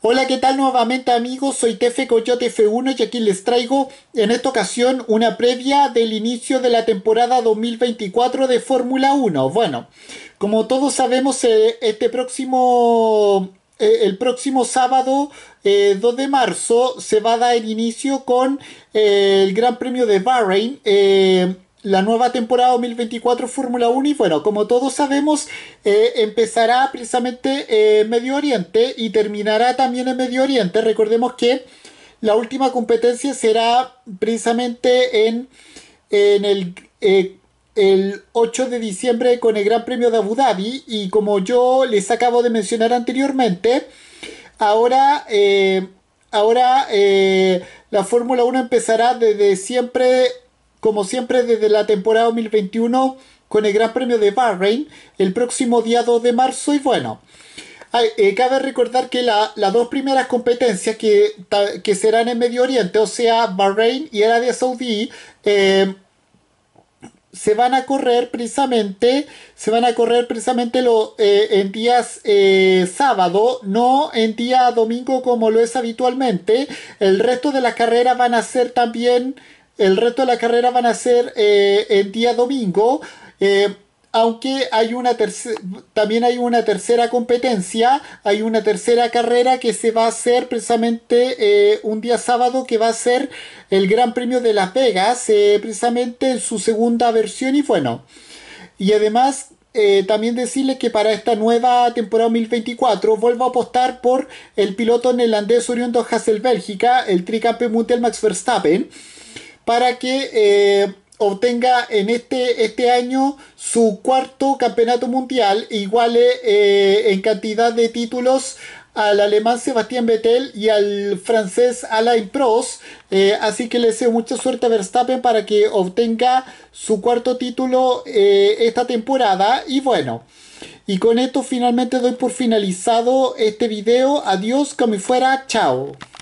Hola, ¿qué tal nuevamente amigos? Soy Tefe Coyote 1 y aquí les traigo en esta ocasión una previa del inicio de la temporada 2024 de Fórmula 1. Bueno, como todos sabemos, eh, este próximo, eh, el próximo sábado 2 eh, de marzo se va a dar el inicio con el Gran Premio de Bahrein la nueva temporada 2024 Fórmula 1 y bueno, como todos sabemos, eh, empezará precisamente en eh, Medio Oriente y terminará también en Medio Oriente. Recordemos que la última competencia será precisamente en, en el, eh, el 8 de diciembre con el Gran Premio de Abu Dhabi y como yo les acabo de mencionar anteriormente, ahora... ahora la Fórmula 1 empezará desde siempre como siempre desde la temporada 2021 con el Gran Premio de Bahrein el próximo día 2 de marzo y bueno. Eh, cabe recordar que las dos primeras competencias que, serán en Medio Oriente, o sea, Bahrein y Arabia Saudí, eh, se van a correr precisamente, se van a correr precisamente eh, en días sábado, no en día domingo como lo es habitualmente. El resto de las carreras van a ser también el resto de la carrera van a ser el eh, día domingo. Eh, aunque hay una también hay una tercera competencia, hay una tercera carrera que se va a hacer precisamente eh, un día sábado que va a ser el Gran Premio de Las Vegas, precisamente en su segunda versión y bueno. Y además también decirles que para esta nueva temporada 2024 vuelvo a apostar por el piloto neerlandés oriundo Hassel Bélgica, el tricampe mundial Max Verstappen para que eh, obtenga en este, este año su cuarto campeonato mundial, iguale eh, eh, en cantidad de títulos al alemán Sebastián Vettel y al francés Alain Prost. así que le deseo mucha suerte a Verstappen para que obtenga su cuarto título esta temporada. Y bueno, y con esto finalmente doy por finalizado este video. Adiós, como fuera, chao.